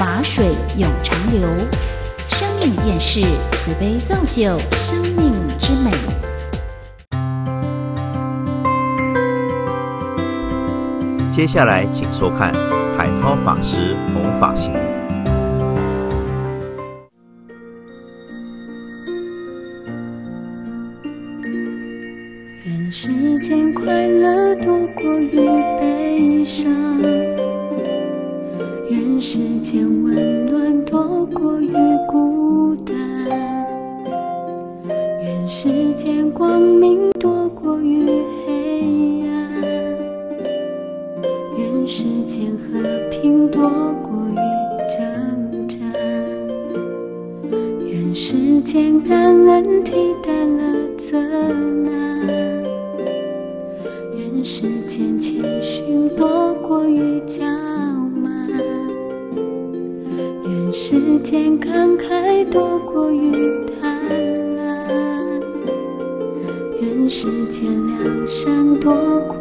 法水永长流，生命便是慈悲造就生命之美。接下来请收看海涛法师弘法行。世间快乐多过于悲伤。世间温暖多过于孤单，愿世间光明多过于黑暗，愿世间和平多过于征战，愿世间感恩。过于贪婪，愿世间良善多。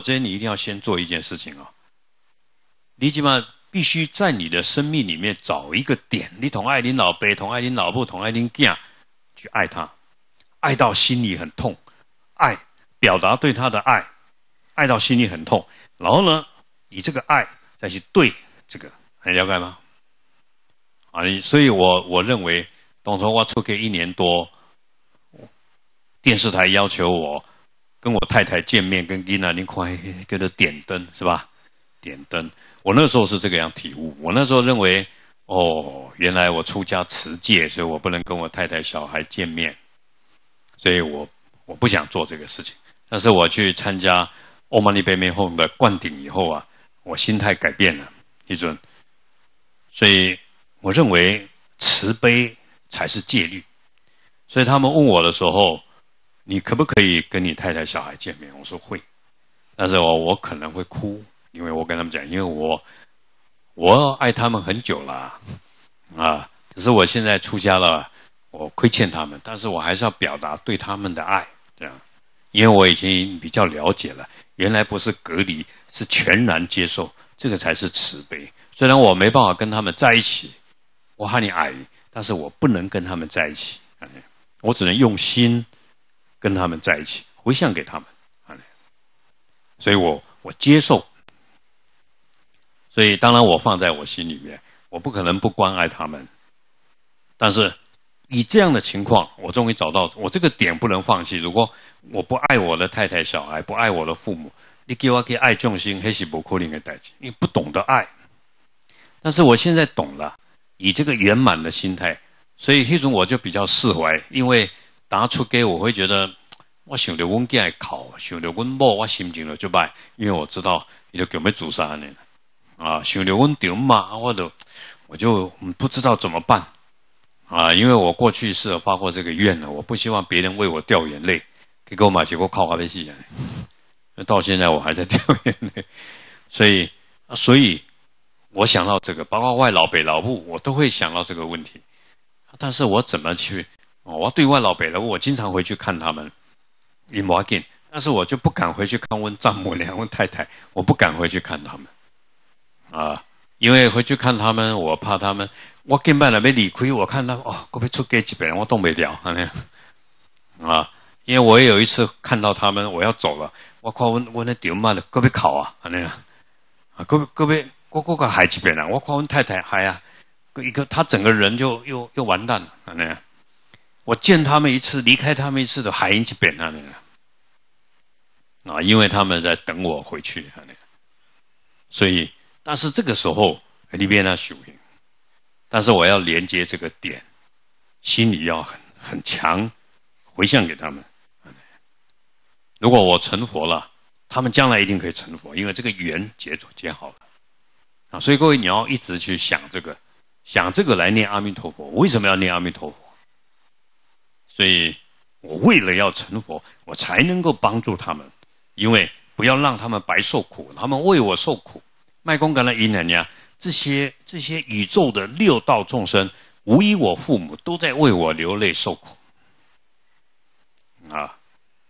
这你一定要先做一件事情啊，你起码必须在你的生命里面找一个点，你同爱你老悲，同爱你老不，同爱你囝，去爱他，爱到心里很痛，爱表达对他的爱，爱到心里很痛，然后呢，以这个爱再去对这个，你了解吗？啊，所以我我认为董卓华出给一年多，电视台要求我。跟我太太见面，跟 Ina 一块跟着点灯，是吧？点灯。我那时候是这个样体悟。我那时候认为，哦，原来我出家持戒，所以我不能跟我太太小孩见面，所以我我不想做这个事情。但是我去参加 Omni 美 e m e h o m 的灌顶以后啊，我心态改变了，一种。所以我认为慈悲才是戒律。所以他们问我的时候。你可不可以跟你太太、小孩见面？我说会，但是我我可能会哭，因为我跟他们讲，因为我我爱他们很久了，啊，只是我现在出家了，我亏欠他们，但是我还是要表达对他们的爱，这样，因为我已经比较了解了，原来不是隔离，是全然接受，这个才是慈悲。虽然我没办法跟他们在一起，我喊你矮，但是我不能跟他们在一起，我只能用心。跟他们在一起，回向给他们，所以我我接受，所以当然我放在我心里面，我不可能不关爱他们。但是以这样的情况，我终于找到我这个点不能放弃。如果我不爱我的太太、小孩，不爱我的父母，你给我给爱重心，黑西伯库林的代金，你不懂得爱。但是我现在懂了，以这个圆满的心态，所以黑种我就比较释怀，因为。当他出街，我会觉得，我想到温鸡来哭，想着温某，我心情就坏，因为我知道伊要准备自杀呢。啊，想着温丢妈，或者我就不知道怎么办啊，因为我过去是有发过这个愿的，我不希望别人为我掉眼泪，给我买结果靠花的戏来，那到现在我还在掉眼泪，所以，所以我想到这个，包括外老北老布，我都会想到这个问题，但是我怎么去？哦，我对外老北了，我经常回去看他们，一毛劲，但是我就不敢回去看问丈母娘、问太太，我不敢回去看他们，啊，因为回去看他们，我怕他们。我见卖了没理亏，我看到哦，个别出给几人，我冻没掉，那样啊，因为我有一次看到他们，我要走了，我靠，我我那爹妈了，个别考啊，那样啊，个别个别过过个海几遍了，我靠，问太太，嗨呀，一个他整个人就又又完蛋了，啊那样。我见他们一次，离开他们一次都还去扁那们了，啊，因为他们在等我回去所以但是这个时候那边呢修行，但是我要连接这个点，心里要很很强，回向给他们。如果我成佛了，他们将来一定可以成佛，因为这个缘结结好了，啊，所以各位你要一直去想这个，想这个来念阿弥陀佛。为什么要念阿弥陀佛？所以，我为了要成佛，我才能够帮助他们，因为不要让他们白受苦，他们为我受苦。麦公干的姨奶娘，这些这些宇宙的六道众生，无一我父母都在为我流泪受苦。啊，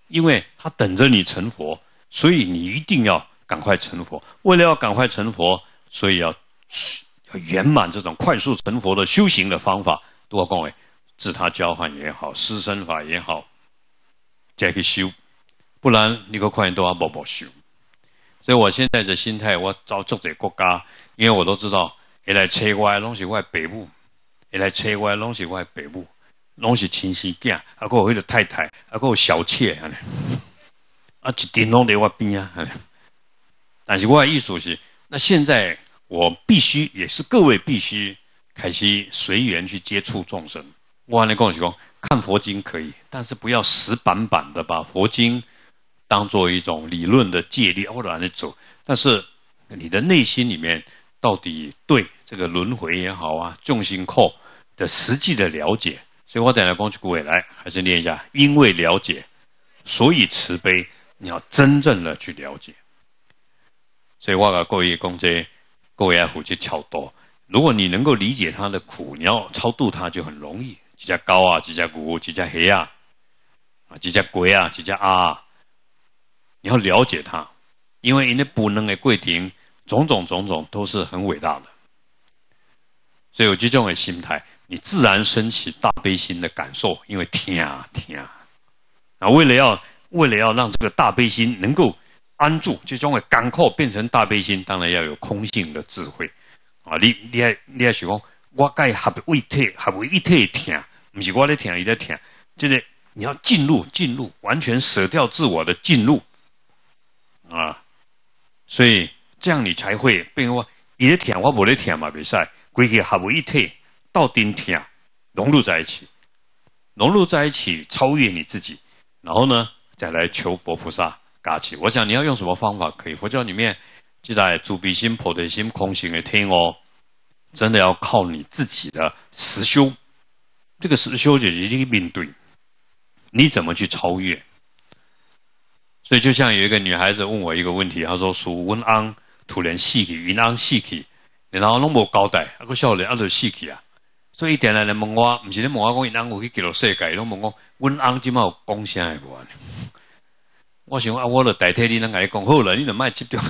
因为他等着你成佛，所以你一定要赶快成佛。为了要赶快成佛，所以要要圆满这种快速成佛的修行的方法。多阿公自他交换也好，私生法也好，再去修，不然你可快点都阿默默修。所以我现在的心态，我找住在国家，因为我都知道，一来车歪拢是歪北部，一来车歪拢是歪北部，拢是亲生囝，阿个迄个太太，阿个小妾，啊，一定拢在我边啊。但是我的意思是，那现在我必须，也是各位必须开始随缘去接触众生。我来告诉各讲，看佛经可以，但是不要死板板的把佛经当做一种理论的戒律，偶然的走。但是你的内心里面到底对这个轮回也好啊，众心扣的实际的了解，所以我等来告去各位，来还是念一下，因为了解，所以慈悲。你要真正的去了解，所以我讲各位公各位去苦去超度。如果你能够理解他的苦，你要超度他就很容易。几只高啊，几只古，几只黑啊，啊，几只鬼啊，几只啊，你要了解他，因为人的本能的贵定，种种种种都是很伟大的。所以有这种的心态，你自然升起大悲心的感受，因为听啊听啊，为了要为了要让这个大悲心能够安住，就种的港口变成大悲心，当然要有空性的智慧啊，你你还你还喜欢。我该合为一体，合为一体听，不是我咧听，伊咧听，即是你要进入，进入，完全舍掉自我的进入啊，所以这样你才会，比如话伊咧听，我无咧听嘛比赛规去合为一体，到顶听，融入在一起，融入在一起，超越你自己，然后呢，再来求佛菩萨加持。我想你要用什么方法可以？佛教里面即载，主比心、菩提心、空心的听哦。真的要靠你自己的实修，这个实修就是你面对，你怎么去超越？所以，就像有一个女孩子问我一个问题，她说：“属温安土人细去，云安细去，然后拢无交代，阿个笑年阿都细去啊。”所以，点来来问我，唔是咧问我讲云安有去记录世界？拢问我温安今嘛有讲声的无？我想啊，我就代替你，那讲好了，你就买起掉，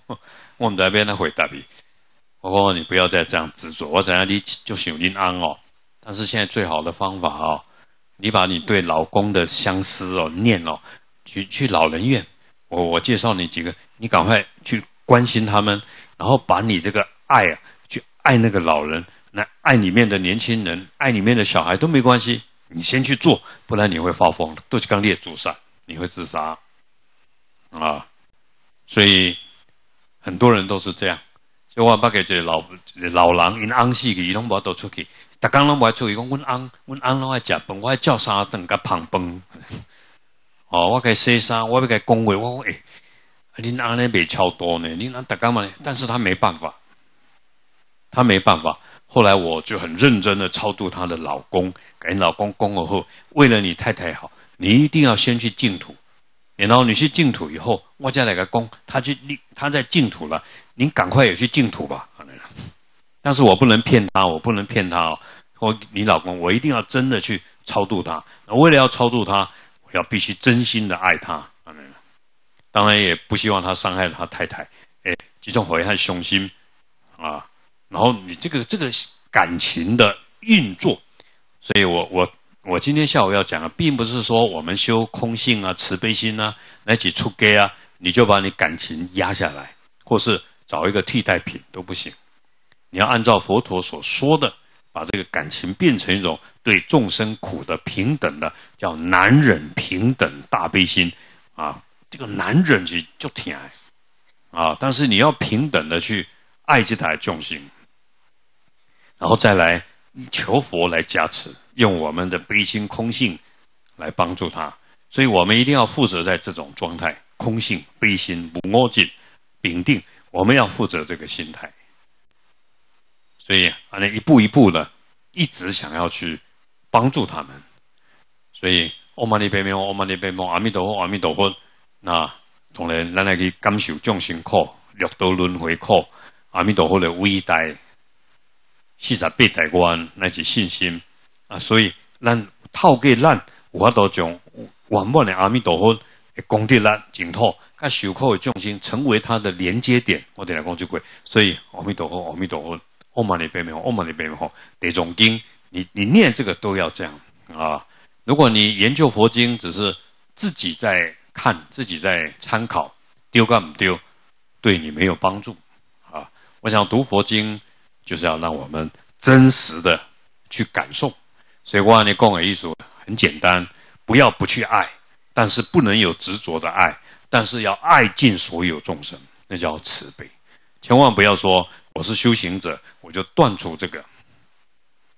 我们这边那回答你。婆婆，你，不要再这样执着。我怎样你就有如安哦。但是现在最好的方法哦，你把你对老公的相思哦、念哦，去去老人院。我我介绍你几个，你赶快去关心他们，然后把你这个爱啊，去爱那个老人，那爱里面的年轻人，爱里面的小孩都没关系。你先去做，不然你会发疯，都去刚烈烛杀，你会自杀啊。所以很多人都是这样。我巴个就老老人，因昂死去，伊拢无倒出去。逐工拢无出去，讲阮昂阮昂拢爱食饭，我爱照三顿甲胖饭。哦，我给洗衫，我伊讲话，我讲诶，恁昂奶袂超多呢，恁昂逐刚嘛？但是他没办法，他没办法。后来我就很认真的超度他的老公，给老公供了后，为了你太太好，你一定要先去净土。然后你去净土以后，我再来个供，他就立他在净土了。您赶快也去净土吧。但是，我不能骗他，我不能骗他哦。我你老公，我一定要真的去超度他。为了要超度他，我要必须真心的爱他。当然，也不希望他伤害他太太。哎，这种火恨雄心啊，然后你这个这个感情的运作，所以我我我今天下午要讲的，并不是说我们修空性啊、慈悲心啊、来几出 gay 啊，你就把你感情压下来，或是。找一个替代品都不行，你要按照佛陀所说的，把这个感情变成一种对众生苦的平等的，叫难忍平等大悲心啊。这个难忍是就挺爱啊，但是你要平等的去爱这台众生，然后再来求佛来加持，用我们的悲心空性来帮助他。所以我们一定要负责在这种状态，空性悲心不我执，秉定。我们要负责这个心态，所以阿弥一步一步的，一直想要去帮助他们。所以阿弥陀佛，阿弥陀佛，阿弥陀佛，阿弥陀佛。那同人，咱来去感受众生苦，六道轮回苦。阿弥陀佛的伟大，四十八大观，乃至信心啊。所以咱透过咱有法度讲圆满的阿弥陀佛的功德力净土。看手铐的众心成为它的连接点，我这样讲就对。所以阿弥陀佛，阿弥陀佛，阿弥陀佛，阿弥陀佛。得种经，你你念这个都要这样啊。如果你研究佛经，只是自己在看，自己在参考，丢干不丢，对你没有帮助啊。我想读佛经，就是要让我们真实的去感受。所以我阿弥公尔一说很简单，不要不去爱，但是不能有执着的爱。但是要爱尽所有众生，那叫慈悲。千万不要说我是修行者，我就断除这个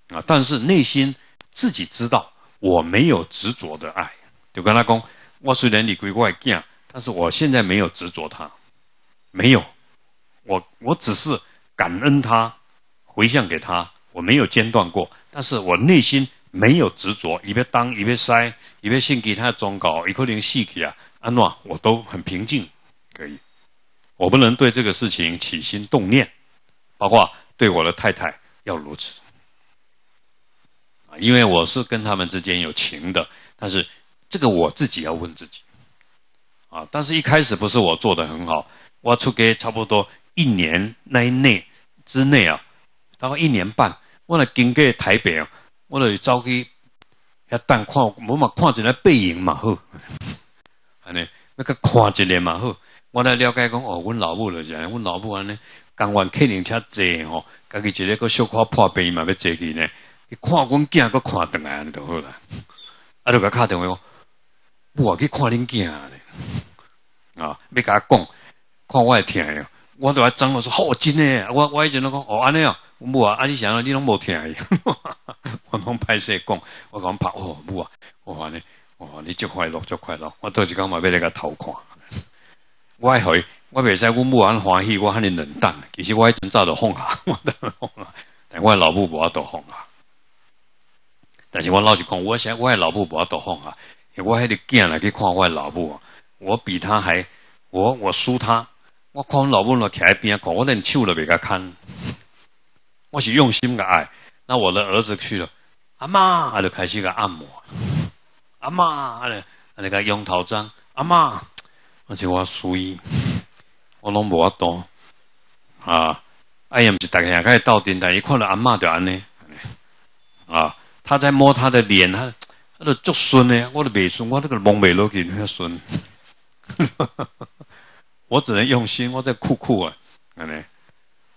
啊！但是内心自己知道，我没有执着的爱。就跟他公，我虽然理归外见，但是我现在没有执着他，没有。我我只是感恩他，回向给他，我没有间断过。但是我内心没有执着，一边当一边塞，一边信给他忠告，一颗灵细给啊。安诺，我都很平静，可以。我不能对这个事情起心动念，包括对我的太太要如此啊，因为我是跟他们之间有情的。但是，这个我自己要问自己啊。但是一开始不是我做的很好，我出街差不多一年那一内之内啊，大概一年半，我来经过台北，我来走去，一但看，我好嘛，看起那背影嘛好。安尼，要个看一咧嘛好，我来了解讲哦，阮老母了是，安尼，阮老母安尼，刚完客人车坐吼，家己一个个小可破病嘛要坐去呢，伊看阮囝，佮看长下安尼就好啦。啊，佮甲敲电话，讲，我去看恁囝咧，啊，要甲伊讲，看我会听，我都装作说好真诶，我我以前拢讲哦安尼哦，无啊，安阿李祥，你拢无听，我拢歹势讲，我讲拍哦，无啊，我话咧。哦，你足快乐，足快乐！我到时刚嘛，俾你个头看。我许，我未使阮母安欢喜，我喊你冷淡。其实我一早就放下，我都放下。但我老母无法度放下。但是我老是讲，我写我老母无法度放下。我喺你见来去看我老母，我比他还我我输他。我看老母落徛喺边看我连手都未甲牵。我是用心个爱。那我的儿子去了，阿妈，他就开始个按摩。阿妈，阿咧阿咧个用头张，阿妈，而且我伊，我拢无法度啊！哎呀，毋是逐个人甲伊斗阵，但伊看到阿妈就安尼，啊，他在摸他的脸，他，他都足顺呢，我都未顺，我那个摸袂落去，那顺。我只能用心，我在哭哭啊，安尼，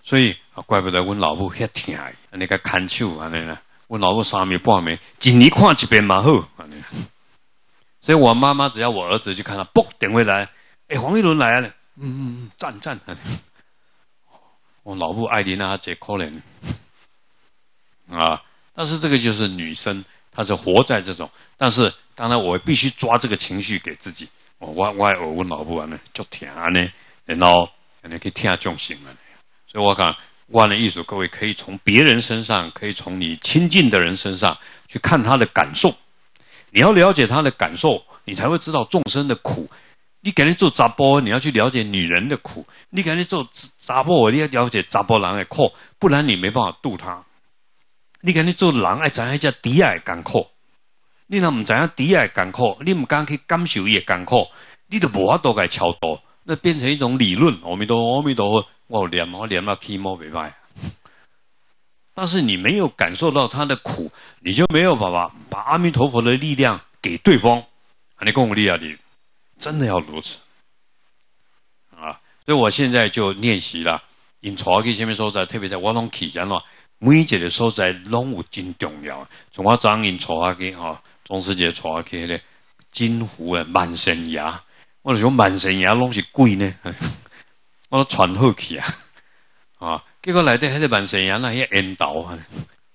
所以啊，怪不得阮老母遐疼，安尼个牵手安尼啦，阮老母三米半米，一年看一遍嘛好安尼。所以我妈妈只要我儿子去看了，嘣点回来，哎，黄一伦来了，嗯嗯嗯，赞赞，我老婆艾琳啊姐可怜啊，但是这个就是女生，她是活在这种。但是当然我必须抓这个情绪给自己。我我我我老婆呢就听呢，然后你可以听重心啊。所以我讲万能艺术，各位可以从别人身上，可以从你亲近的人身上去看他的感受。你要了解他的感受，你才会知道众生的苦。你给人做杂波，你要去了解女人的苦。你给人做杂波，你要了解杂波人的苦，不然你没办法渡他。你给人做狼爱怎样叫敌爱艰苦，你若唔怎样敌爱艰苦，你唔敢去感受伊嘅艰苦，你就无法度佢超度，那变成一种理论。阿弥陀，阿弥陀，我念我念到起毛未卖。但是你没有感受到他的苦，你就没有办法把阿弥陀佛的力量给对方。你跟我力啊，你真的要如此啊！所以我现在就练习了。in c a u k 前面说在，特别在我拢去讲了，每一节的在拢有真重要。从我张英 c h a k 哈，张师姐 c h a k 咧，金湖啊，满神崖，我咧想满神崖拢是鬼呢，我都喘好气啊，啊！结果来的还个万沈阳那些引导啊，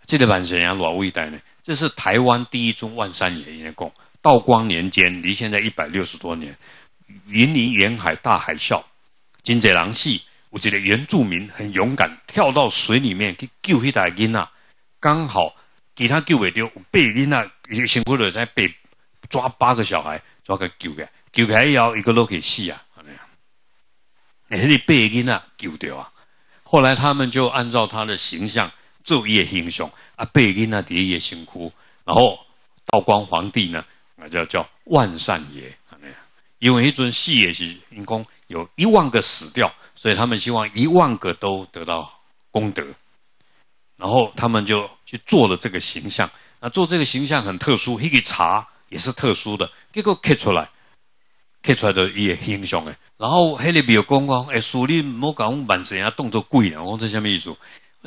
这个万沈爷老伟大呢。这是台湾第一尊万山爷爷讲道光年间，离现在一百六十多年。云林沿海大海啸，金节狼系，我觉得原住民很勇敢，跳到水里面去救那台囡啊。刚好给他救未着，被囡啊，辛苦了，才被抓八个小孩抓去救来。救来以后一个落去死啊。那些被囡啊，救掉啊。后来他们就按照他的形象，昼夜英雄啊，贝勒那喋也辛苦。然后道光皇帝呢，那叫叫万善爷，因为一尊戏也是因公有一万个死掉，所以他们希望一万个都得到功德。然后他们就去做了这个形象，那做这个形象很特殊，一个茶也是特殊的，结个刻出来。刻出来的一个形象诶。然后迄里边有讲讲，诶，所以你莫讲万神也当做鬼啊。我讲这什么意思？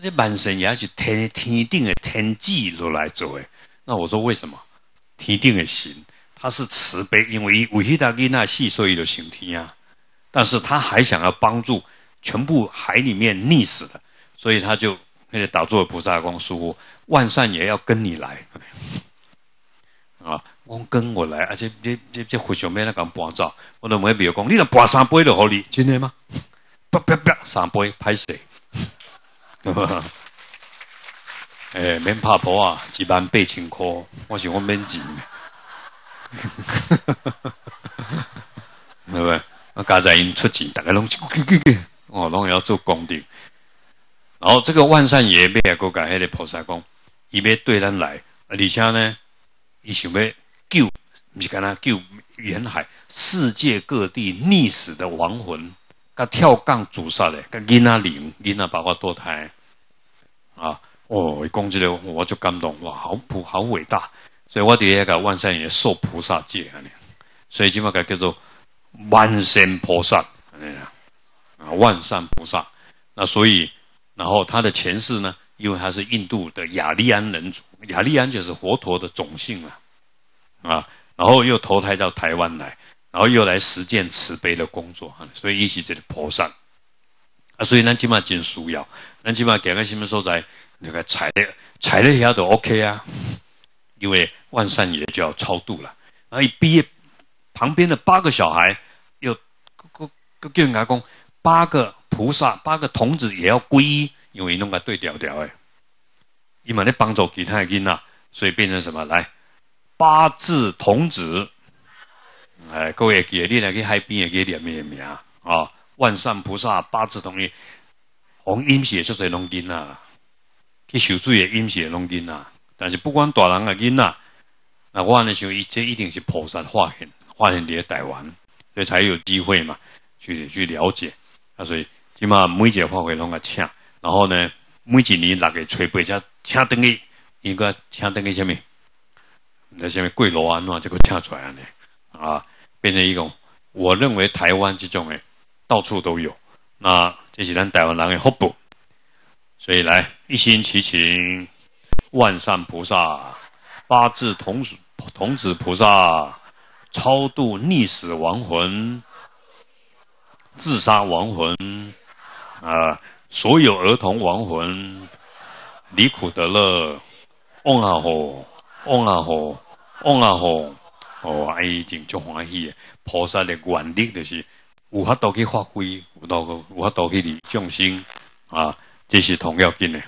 这万神也是天天定的天机落来做诶。那我说为什么天定的神他是慈悲，因为伊为搭给仔细所以就成天啊，但是他还想要帮助全部海里面溺死的，所以他就那个打坐的菩萨讲说，万善也要跟你来啊。讲跟我来，而且你、你、这和尚没咧敢搬走，我都门比如讲，你能搬三杯就好哩，真诶吗？啪啪啪，三杯 拍死！哈免怕婆啊，一万八千块，我想我免钱。哈哈哈！哈哈！对不对？啊，家在因出钱，大家拢去，我拢要做功德。然后这个万善爷，咩啊？国迄个菩萨讲，伊要对咱来，而且呢，伊想要。救，唔是干哪救沿海世界各地溺死的亡魂，甲跳杠自杀的，佮囡仔灵囡仔爸爸堕胎，啊，哦，讲起来我就感动，哇，好普好伟大，所以我对一个万善也受菩萨戒安尼，所以今话佮叫做万善菩萨安尼啊，万善菩萨，那所以然后他的前世呢，因为他是印度的雅利安人族，雅利安就是佛陀的种姓啊。啊，然后又投胎到台湾来，然后又来实践慈悲的工作啊，所以一直在这破善啊。所以咱起码经书要，咱起码点个什么素材，那个财踩的一些都 OK 啊。因为万善也就要超度了。那一毕业，旁边的八个小孩，有个个个人家公，八个菩萨，八个童子也要皈依，因为弄个对调调诶，你们来帮助其他囡啦，所以变成什么来？八字童子，哎，各位记得，你来去海边也念点咩名啊？万善菩萨八字童子，红阴血出水龙君呐，去受罪的阴血龙君呐。但是不管大人啊囡呐，那我呢想，这一定是菩萨化身，化身的帝王，所以才有机会嘛，去去了解。那所以起码每个法会拢个请，然后呢，每一年六个初八才请登去，应该请登去什么？在下面跪罗啊，这个跳出来呢，啊，变成一种，我认为台湾这种诶，到处都有。那这是咱台湾人诶互补，所以来一心祈请万善菩萨、八字童子童子菩萨超度溺死亡魂、自杀亡魂啊，所有儿童亡魂离苦得乐，嗡啊吽。往那好，往那好，哦，哎，真足欢喜！菩萨的原力就是有法度去发挥，有道个有法度去众生啊，这是同样紧的。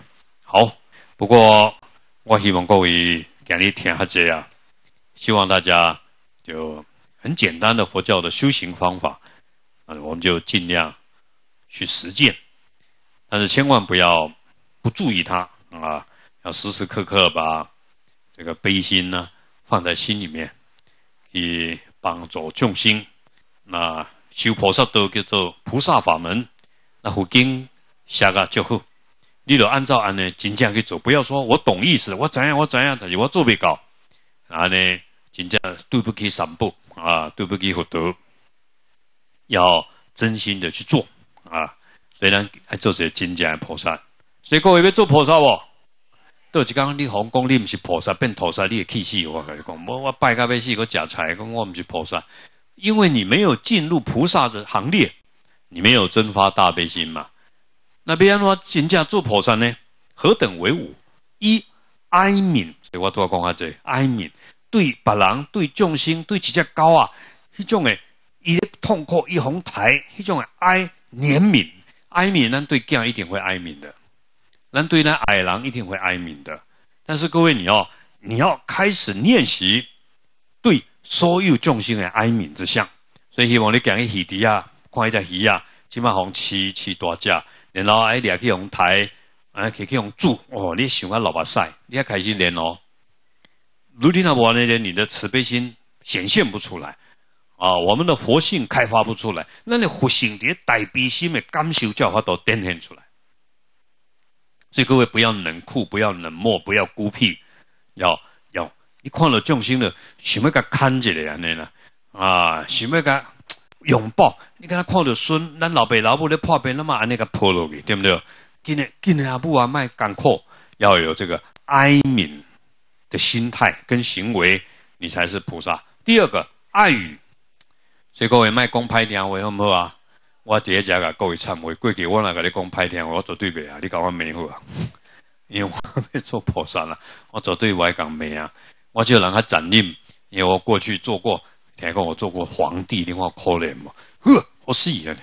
好，不过我希望各位今日听下这啊，希望大家就很简单的佛教的修行方法，嗯，我们就尽量去实践，但是千万不要不注意它啊，要时时刻刻把。这个悲心呢，放在心里面，以帮助众生。那修菩萨道叫做菩萨法门。那佛经写个就好，你都按照安呢真正去做，不要说我懂意思，我怎样我怎样是我做未到，然呢，真讲对不起三步啊，对不起佛陀。要真心的去做啊。所以呢，做些真正的菩萨。所以各位要做菩萨哦。就是刚你弘宫，你不是菩萨变菩萨，你的气死我跟你讲，我我拜咖啡是假财，我不是菩萨，因为你没有进入菩萨的行列，你没有增发大悲心嘛。那别人话人家做菩萨呢，何等威武？一哀悯，所以我都要讲下这哀悯，对别人、对众生、对几只狗啊，那种诶，一痛苦一红台，那种诶哀怜悯，哀悯呢，对这一定会哀悯的。那对待矮狼一定会哀鸣的，但是各位，你要你要开始练习对所有众生的哀悯之相。所以希望你今日起底啊，看一只鱼啊，起码红七七多只，然后哎，你去用台，哎，去去用煮哦，你喜欢萝卜晒，你也开心点哦。如听我那的你的慈悲心显现不出来啊，我们的佛性开发不出来，那你佛性的大悲心的感受，叫法都展现出来。所以各位不要冷酷，不要冷漠，不要孤僻，要要。你看到众生了，想要个看起来安尼呢，啊，想要个拥抱。你看他看到孙，咱老爸老母咧破病，那么安那个抱落去，对不对？今天今天阿母啊，卖干苦，要有这个哀悯的心态跟行为，你才是菩萨。第二个爱语，所以各位卖公拍两位，好唔好啊？我第一家噶各位忏悔，过去我那个你讲歹听，我绝对白啊，你讲我美好啊？因为我要做菩萨啦，我绝对外讲美啊，我就让他斩印，因为我过去做过，听讲我做过皇帝的话可怜嘛，呵，好死啊！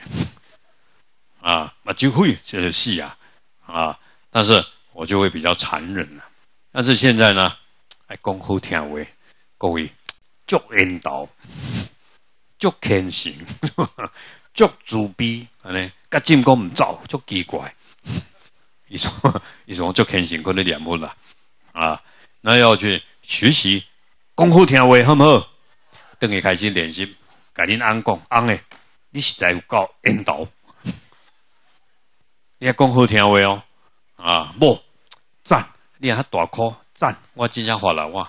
啊，那就会就个死啊，啊，但是我就会比较残忍了。但是现在呢，还讲好听话，各位祝恩导，祝天行。足自卑，安尼，甲真讲唔走，足奇怪。伊说，伊说我足虔诚，看咧念佛啦，啊，那要去学习，讲好听话，好唔好？等伊开始练习，甲恁安讲安诶，你实在有够缘投，你讲好听话哦，啊，无赞，你看他大哭，赞，我真正发人我，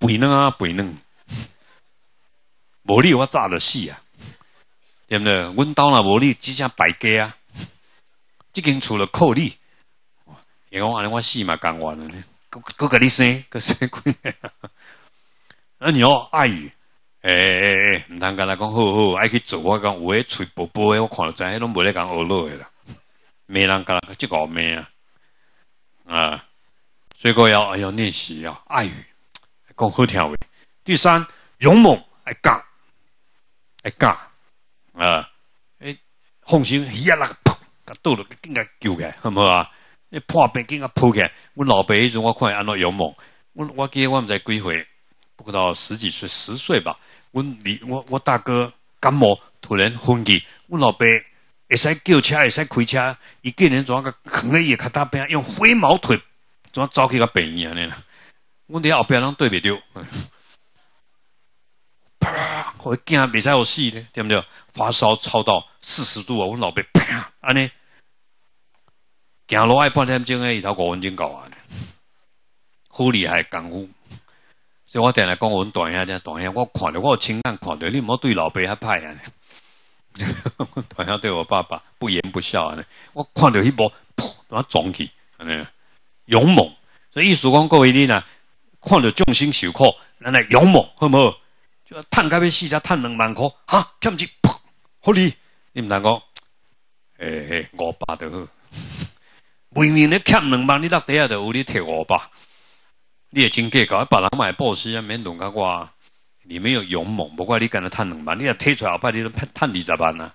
肥嫩啊，肥嫩，无理我炸得死啊！对不阮兜若无你，只只败家啊！即间厝著靠你，会讲安尼我死嘛甘愿了呢，搁搁甲你生，搁生几个？那 你要爱伊，诶诶诶，毋通甲他讲好好，爱去做我讲有诶喙薄薄诶，我看着知，迄拢无咧讲学落诶啦，骂人甲他即个骂，啊？啊，以后要要练习要爱语，讲好听话。第三，勇猛爱干，爱干。啊！诶，风声一拉，砰，倒落，更加救起，好唔好啊？诶，破病更加扑起，阮老爸迄阵我看伊安怎勇猛，我我记我毋知几岁，不过到十几岁十岁吧。阮你我我大哥感冒突然昏去，阮老爸会使叫车，会使开车，一个人怎啊扛咧伊个脚踏饼，用飞毛腿怎走去个病院咧？阮伫后边拢对袂住。我惊未使我死咧，对不对？发烧超到四十度，我老爸啪安尼，惊路爱半点钟诶，一头五分钟搞完好厉害功夫！所以我定来讲我大兄仔，大兄，我看到我亲眼看到，你好对老爸还歹啊？大兄对我爸爸不言不笑尼，我看到一波噗，我撞起安尼，勇猛。所以意思讲，各位你呢，看到重心受苦，咱来勇猛，好唔好？趁个要死才趁两万块，哈，欠一，好利，你们两讲，诶诶，五百都好。年明咧欠两万，你落底下都有你贴五百，你也真计较。一人买保险，免动讲我，你没有勇猛，不过你敢呐趁两万，你要退出来后摆，你赚趁你咋办呢？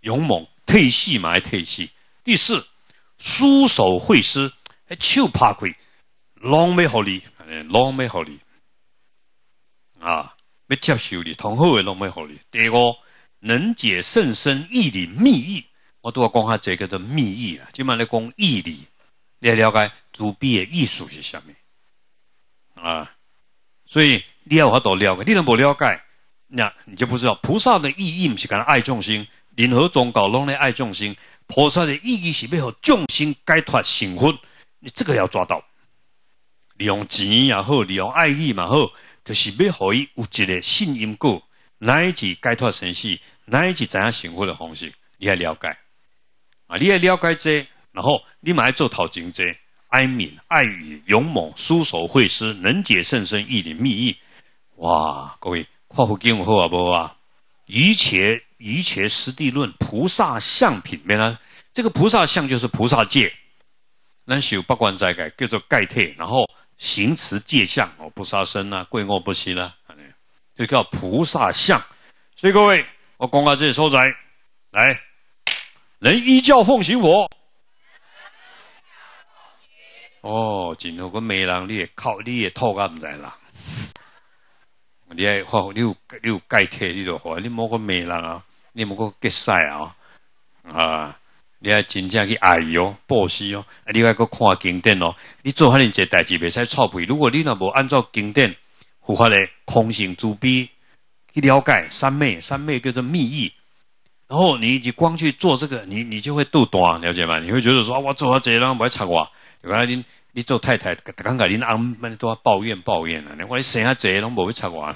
勇猛，退息嘛，还退息。第四，熟手会师，求怕开，狼没好哩，狼没好哩，啊。要接受你，同好的拢要学你。第二个，能解甚深义理密意，我都要讲下这个的密意啊。今晚咧讲义理，要了解慈悲的意思是啥物啊？所以你要法多了解，你若无了解，那你就不知道菩萨的意义，唔是讲爱众生，任何宗教拢咧爱众生。菩萨的意义是要让众生解脱成佛，你这个要抓到。利用钱也好，利用爱意嘛好。就是要互伊有一个信仰果，乃至解脱生死，乃至知怎样幸福的方式，你要了解啊！你要了解这，然后你们来做头前者，爱民、爱语、勇猛、殊手会施，能解甚深意理密意。哇！各位，看佛给我喝好不好？《一切一切实地论》菩萨相品里面，这个菩萨相就是菩萨界，咱有八关斋戒叫做盖体，然后。行持戒相哦，不杀生啦，贵恶不欺啦，就叫菩萨相。所以各位，我公告这里收仔来，能依教奉行佛。哦，今天个美人你也靠，你也透个唔在啦。你系好，你有你有改帖，你就好。你莫个美人啊，你莫个吉赛啊，啊。你要真正去爱报喜哦，啊，你爱搁看经典哦。你做遐尼些代志袂使臭屁。如果你若无按照经典，符合诶空性诸比去了解三昧，三昧叫做密意。然后你你光去做这个，你你就会堕断，了解吗？你会觉得说，我做啊这拢不要插我。你看你你做太太，刚刚你阿姆们都要抱怨抱怨啊。你生啊这拢不会插我。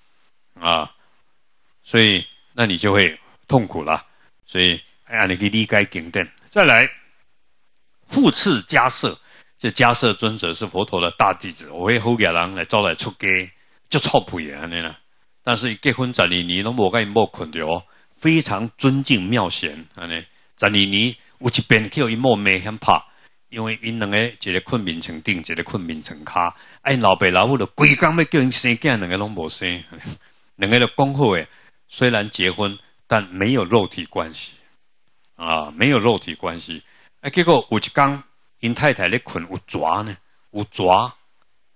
啊，所以那你就会痛苦了。所以。安你去理解经典。再来，复次家社，这家社尊者是佛陀的大弟子。我会好家人来招来出家，就臭屁安尼啦。但是结婚十二年，拢无甲伊某困着，非常尊敬妙贤安尼。十二年，有一边叫伊莫没响怕，因为因两个一个困眠床顶，一个困眠床卡。哎，老爸老母都规工要叫伊生囝，两个拢无生。两个的讲好诶，虽然结婚，但没有肉体关系。啊，没有肉体关系。哎，结果有一天，因太太咧困，有蛇呢，有蛇。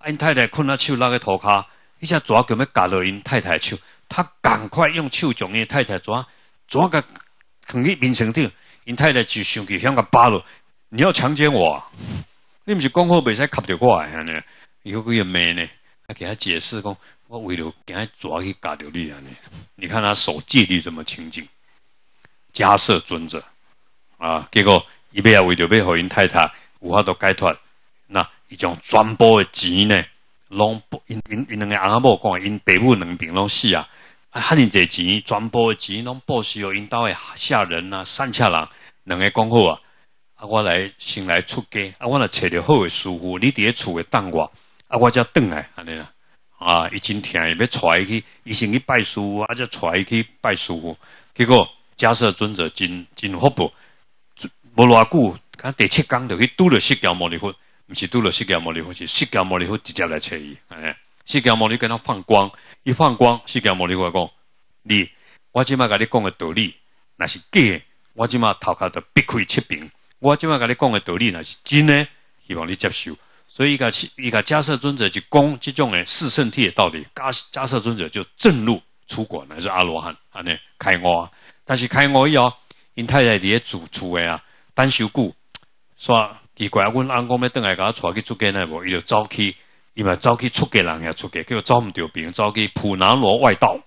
因太太困啊，手拉个涂骹，一只蛇准要咬到因太太的手，他赶快用手将因太太蛇，蛇个放去面上顶，因太太就想起香港扒落，你要强奸我，啊？你毋是讲好未使卡着我吓呢？以后佫要骂呢，啊，给他解释讲，我为了惊蛇去咬着你安尼，你看他手戒律这么清净。假设尊者啊，结果伊要为着要互因太太有法度解脱，那伊将全部的钱呢，拢因因因两个阿某讲，因爸母两爿拢死啊，啊，遐尔侪钱，全部的钱拢报销，因兜的下人呐，三下人两个讲好啊，啊，我来先来出家，啊，我来找着好的师傅，你伫咧厝诶等我，啊，我则转来安尼啦，啊，伊真听要伊去，伊先去拜师傅，啊，带伊去拜师傅。结果。假设尊者真真活泼，无偌久，刚第七天就去拄着释迦摩尼佛，毋是拄着释迦摩尼佛，是释迦摩尼佛直接来找伊。哎，释迦摩尼跟他放光，一放光，释迦摩尼佛讲：你我即麦甲你讲的道理那是假，我即麦头壳都避开七平。我即麦甲你讲的道理那是真的，希望你接受。所以，伊甲伊甲假设尊者就讲即种诶四圣谛的道理，假假设尊者就正入出果，乃是阿罗汉，安尼开光。但是开我以后，因太太伫咧住厝诶啊，单手久，煞奇怪，阮阿公要来甲我带去出街呢无？伊就走去，伊嘛走去出街，人遐出街，结果毋着到病，走去普南罗外道，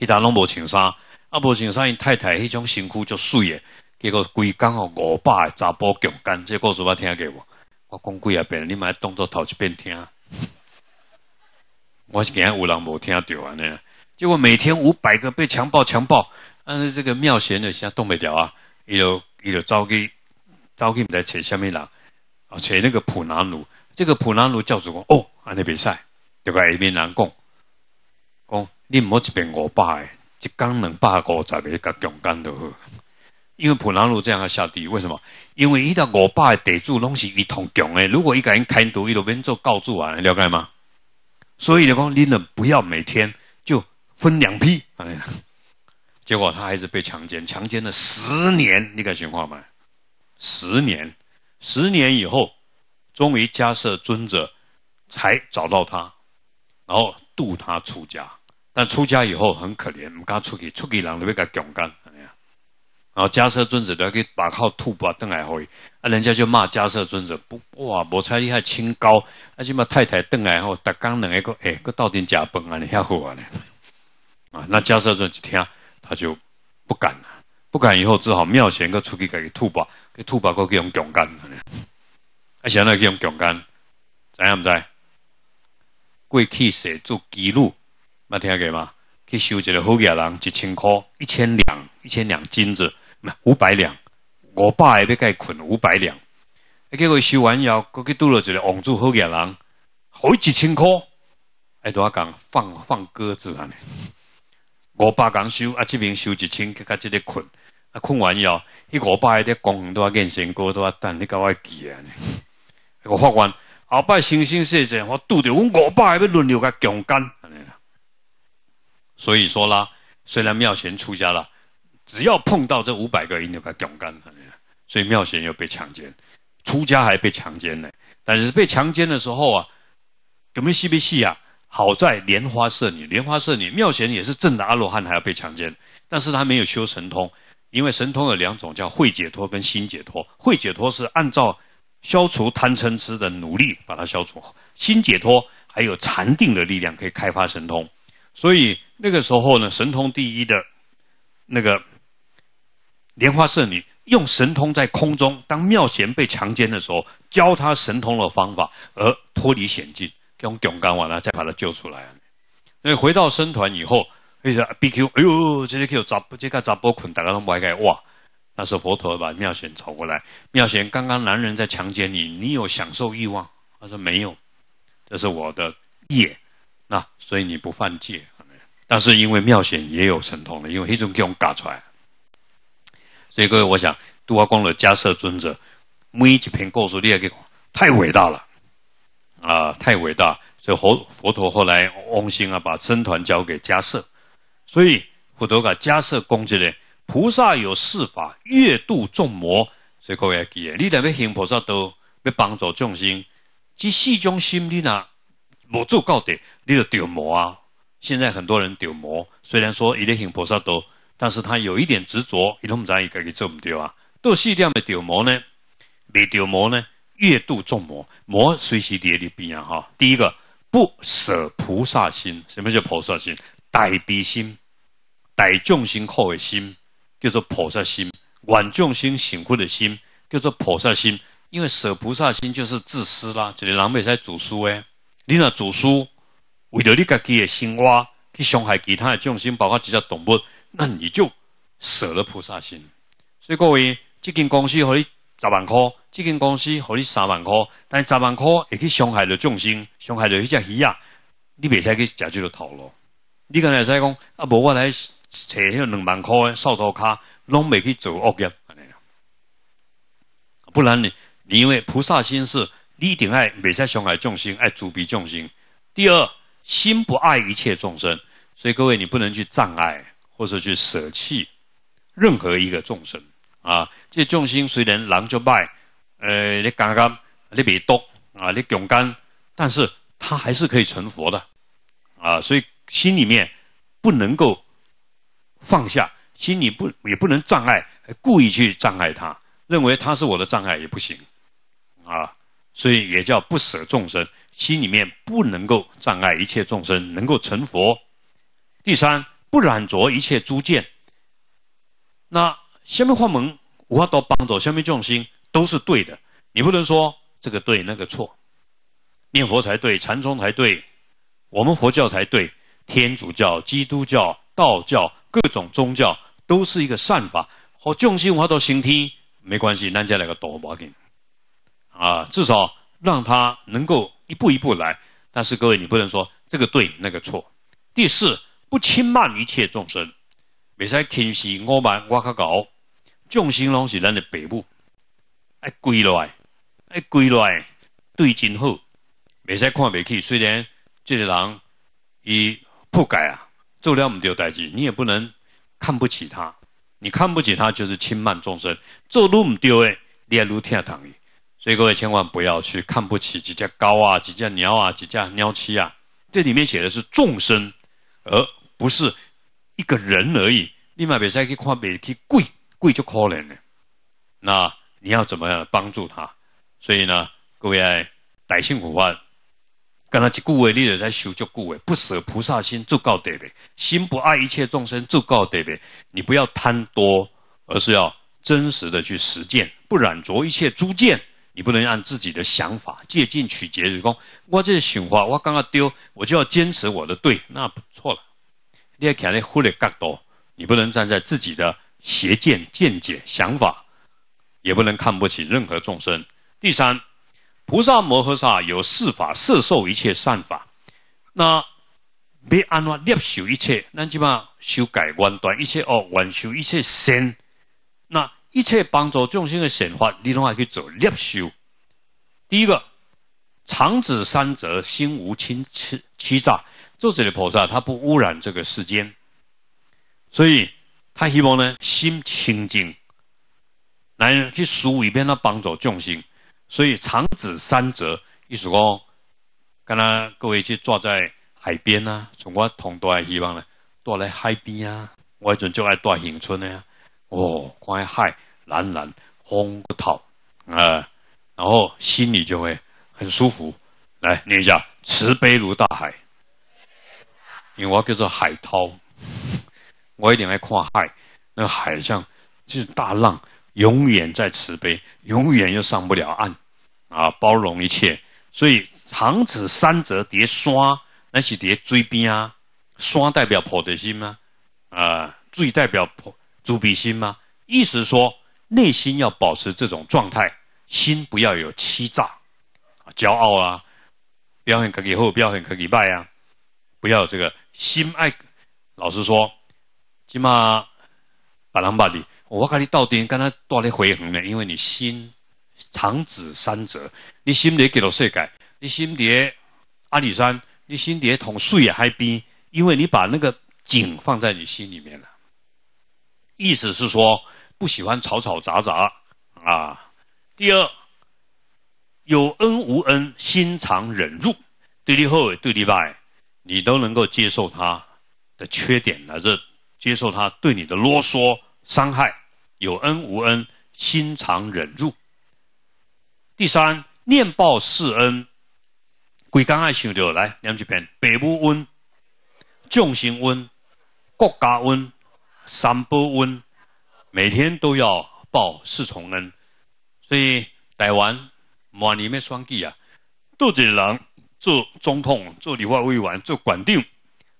伊搭拢无穿衫，啊无穿衫，因太太迄种身躯就水诶，结果规工哦五百个查甫强奸，这故事我听过无？我讲几下遍，你咪当作头一遍听。我是惊有人无听着安尼。结果每天五百个被强暴，强暴，嗯，这个妙贤的像动不了啊，一路一路招去，招去，来切下面郎，啊，切那个普兰奴，这个普兰奴教主公，哦，安尼比赛，就个下面郎讲，讲，你莫一边五百的，一干两百个才袂个强干的。因为普兰奴这样个下地，为什么？因为伊的五百地主拢是一桶强的，如果一个人开赌，伊就变做高注啊，了解吗？所以讲，你呢不要每天。分两批，呀！结果他还是被强奸，强奸了十年。你敢信话吗？十年，十年以后，终于迦舍尊者才找到他，然后渡他出家。但出家以后很可怜，唔敢出去，出去人就被他强奸，呀！然后迦舍尊者都要去把号吐蕃邓来回，啊人家就骂迦舍尊者不哇，无才厉害清高，啊起码太太邓来后，大刚两个诶，哎，到底甲崩啊，你遐好安呢？啊，那假设这几天，他就不敢了，不敢以后，只好妙贤个出去给个吧，宝，给吧，宝个用强干。啊，现在用强干，知影不知？过去写做记录，捌听过吗？去收一个好野人一千块，一千两，一千两金子，五百两，五百也俾给捆五百两。哎，结果收完以后，过去着了个王子好野人好几千块，哎，多讲放放鸽子啊呢？五百人收啊，即边收一千，佮即个困啊，困完以后，迄个五百公园人都健身哥高啊，等你甲外记啊！一个法官后摆生生世世，我拄着阮五百要轮流甲强奸，所以说啦，虽然妙贤出家了，只要碰到这五百个，一定要佮强奸。所以妙贤又被强奸，出家还被强奸呢。但是被强奸的时候啊，有没有喜不喜啊？好在莲花圣女，莲花圣女妙贤也是正的阿罗汉，还要被强奸，但是他没有修神通，因为神通有两种，叫慧解脱跟心解脱。慧解脱是按照消除贪嗔痴的努力把它消除，心解脱还有禅定的力量可以开发神通，所以那个时候呢，神通第一的那个莲花圣女用神通在空中，当妙贤被强奸的时候，教他神通的方法而脱离险境。用强奸完了，再把他救出来。那回到僧团以后，他说：“BQ，哎呦，这些 Q 杂这个杂波捆大家都不没开哇。”那时候佛陀把妙贤找过来，妙贤刚刚男人在强奸你，你有享受欲望？他说：“没有，这是我的业，那所以你不犯戒。”但是因为妙贤也有神通的，因为黑种将搞出来。所以各位，我想，杜阿公的加社尊者每一篇故事你也给看，太伟大了。啊，太伟大！所以佛佛陀后来翁心啊，把僧团交给迦舍，所以佛陀把迦舍供德呢。菩萨有四法，越度众魔。所以各位记你认要行菩萨道要帮助众生，即四心中心你呐魔做到的，你就掉魔啊。现在很多人掉魔，虽然说你念行菩萨道，但是他有一点执着，都唔知你家己做唔掉啊。到四点的掉魔呢，未掉魔呢？月度众魔，魔随时牒的不一样哈。第一个不舍菩萨心，什么叫菩萨心？大悲心，大众心苦的心，叫做菩萨心；，愿众生幸福的心，叫做菩萨心。因为舍菩萨心就是自私啦，一个人袂使自私诶。你若自私，为了你家己的生活去伤害其他的众生，包括几只动物，那你就舍了菩萨心。所以各位，这间公司可以十万块。即间公司互你三万块，但十万块会去伤害着众生，伤害着迄只鱼啊！你未使去食即个头路，你刚才讲，啊，无我来找迄两万块嘅扫涂骹，拢未去做恶业。不然呢？因为菩萨心是，你定爱，未使伤害众生，爱慈悲众生。第二，心不爱一切众生，所以各位你不能去障碍或者去舍弃任何一个众生。啊，这众生虽然狼就败。呃，你刚刚你别动，啊，你勇敢，但是他还是可以成佛的啊，所以心里面不能够放下，心里不也不能障碍，故意去障碍他，认为他是我的障碍也不行啊，所以也叫不舍众生，心里面不能够障碍一切众生能够成佛。第三，不染着一切诸见。那下面法门我都帮助下面众生？都是对的，你不能说这个对那个错。念佛才对，禅宗才对，我们佛教才对，天主教、基督教、道教各种宗教都是一个善法。和众生发到心天没关系，咱家来个多不？懂啊？至少让他能够一步一步来。但是各位，你不能说这个对那个错。第四，不轻慢一切众生，袂使轻视我们，我克搞众生拢是咱的北部。哎，跪下来，哎，跪下来，对真好，未使看未起。虽然这个人，伊扑街啊，做了唔丢代志，你也不能看不起他。你看不起他，就是轻慢众生，做都唔对诶，也入天堂去。所以各位千万不要去看不起几只狗啊，几只鸟啊，几只鸟妻啊。这里面写的是众生，而不是一个人而已。你嘛未使去看别去跪跪就可怜了。那。你要怎么样帮助他？所以呢，各位百姓苦患，刚才顾伟立在修就顾伟不舍菩萨心就告得呗，心不爱一切众生就告得呗。你不要贪多，而是要真实的去实践，不染着一切诸见。你不能按自己的想法借镜取捷，说：“我这些训话我刚刚丢，我就要坚持我的对。”那不错了。你要看你忽略更多，你不能站在自己的邪见、见解、想法。也不能看不起任何众生。第三，菩萨摩诃萨有四法摄受一切善法。那别安话摄修一切，那即嘛修改观断一切哦，缘修一切身。那一切帮助众生的显法，你都还可以走摄修。第一个，常止三者心无侵欺欺诈。这者的菩萨他不污染这个世间，所以他希望呢心清净。来去书一遍，呢帮助众生，所以长子三则意思讲，跟他各位去坐在海边啊。从我同多也希望呢，坐在海边啊。我一阵就爱大行村呢，哦，看海，蓝蓝，风个透啊，然后心里就会很舒服。来念一下，慈悲如大海，因为我叫做海涛，我一定爱看海，那海像就是大浪。永远在慈悲，永远又上不了岸，啊，包容一切，所以长此三折叠刷，那是叠追兵啊。刷代表破的心吗？啊，最代表破主比心吗？意思说，内心要保持这种状态，心不要有欺诈骄傲啊，不要很可以后，不要很可以败啊，不要这个心爱。老实说，起码把上把理。我讲你到底跟他带来回横呢？因为你心长指三者，你心底给了税改，你心底阿里山，你心底同树也还比，因为你把那个景放在你心里面了。意思是说不喜欢吵吵杂杂啊。第二，有恩无恩，心肠忍住，对立后对立败，你都能够接受他的缺点，来是接受他对你的啰嗦。伤害，有恩无恩，心常忍辱。第三，念报世恩，规刚爱想着来念几遍：，白母恩，众生恩，国家恩，三宝恩，每天都要报四重恩。所以台湾，我里面双击啊，肚子人做中控，做立法委完，做馆长，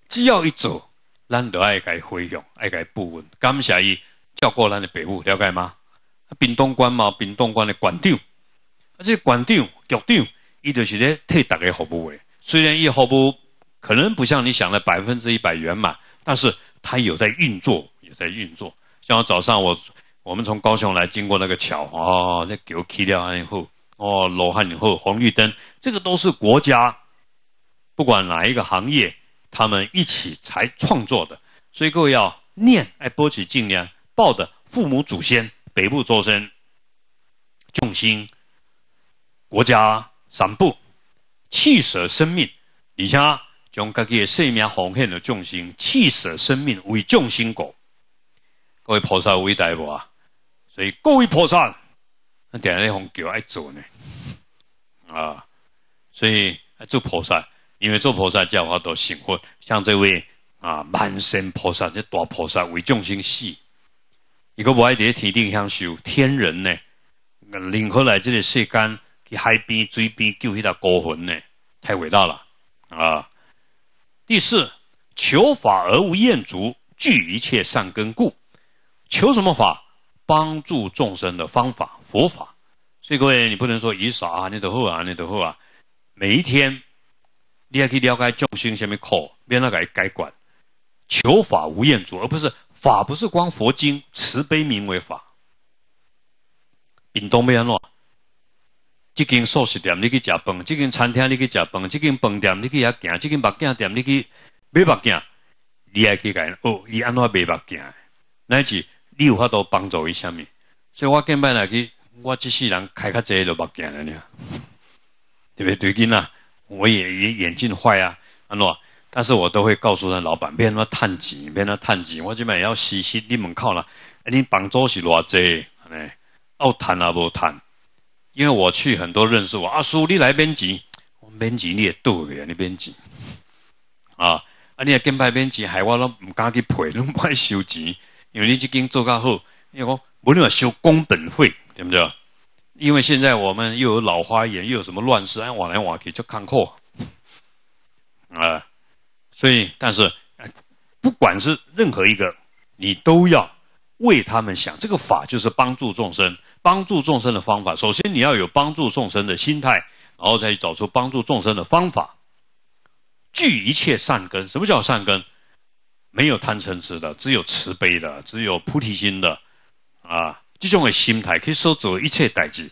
只要一做，咱都爱该回向，爱该布恩，感谢伊。照过咱的北部，了解吗？啊，兵东关嘛，兵东关的馆长，啊，这个馆长局长，伊就是咧替大家服务的。虽然伊服务可能不像你想的百分之一百圆满，但是他有在运作，有在运作。像我早上我我们从高雄来经过那个桥，哦，那桥起掉以后，哦，罗汉以后红绿灯，这个都是国家不管哪一个行业，他们一起才创作的。所以各位要念爱波起进呢。报的父母祖先、北部周生、众星国家三部，弃舍生命，而且将自己的生命奉献给众星，弃舍生命为众生果。各位菩萨为大无啊，所以各位菩萨，那点解红叫爱做呢？啊，所以做菩萨，因为做菩萨教化都幸福。像这位啊，满身菩萨这大菩萨为众生死。一个不爱在天定享受，天人呢，领回来这个世间去海边、水边救迄个孤魂呢，太伟大了啊！第四，求法而无厌足，具一切善根故。求什么法？帮助众生的方法，佛法。所以各位，你不能说以啥啊，你都好啊，你都好啊。每一天，你还可以了解众生下面口，免得改改管。求法无厌足，而不是。法不是光佛经，慈悲名为法。你懂要安怎？这间素食店你去食饭，这间餐厅你去食饭，这间饭店你去遐行，这间目镜店你去买眼镜，你要去因哦，伊安怎买目镜？乃至你有法多帮助伊下物？所以我今摆来去，我这世人开较侪落眼镜了呢。特别最近啊，我也也眼镜坏啊，安怎？但是我都会告诉他老板别那贪钱，别那贪钱，我今晚要试试你们考了，你房租是偌济？好呢？要谈啊不谈？因为我去很多认识我阿叔，你来编辑，我编辑你也多嘅，你编辑。啊，啊，你也跟派编辑还我拢唔敢去赔，拢怕收钱，因为你这跟做家好，因为我无论要收工本费，对不对？因为现在我们又有老花眼，又有什么乱世安往来往去就看货。啊。所以，但是，不管是任何一个，你都要为他们想。这个法就是帮助众生，帮助众生的方法。首先，你要有帮助众生的心态，然后再找出帮助众生的方法。聚一切善根。什么叫善根？没有贪嗔痴的，只有慈悲的，只有菩提心的啊！这种的心态可以收走一切代际。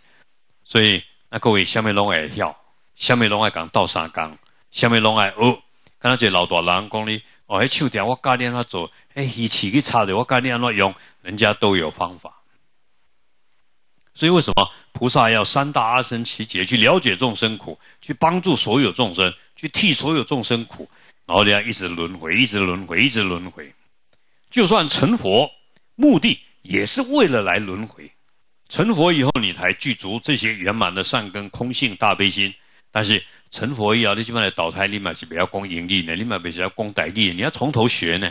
所以，那各位下面拢爱跳，下面拢爱讲道三纲，下面拢爱哦。看那些老大人讲你，哦，那手电我教你安做，那一起去插着我教你安用，人家都有方法。所以为什么菩萨要三大阿僧奇劫去了解众生苦，去帮助所有众生，去替所有众生苦？然后这样一直轮回，一直轮回，一直轮回。就算成佛，目的也是为了来轮回。成佛以后，你才具足这些圆满的善根、空性、大悲心。但是，成佛以后，你起码来倒胎，你嘛是不要光盈利呢，你嘛是要光呆利。你要从头学呢，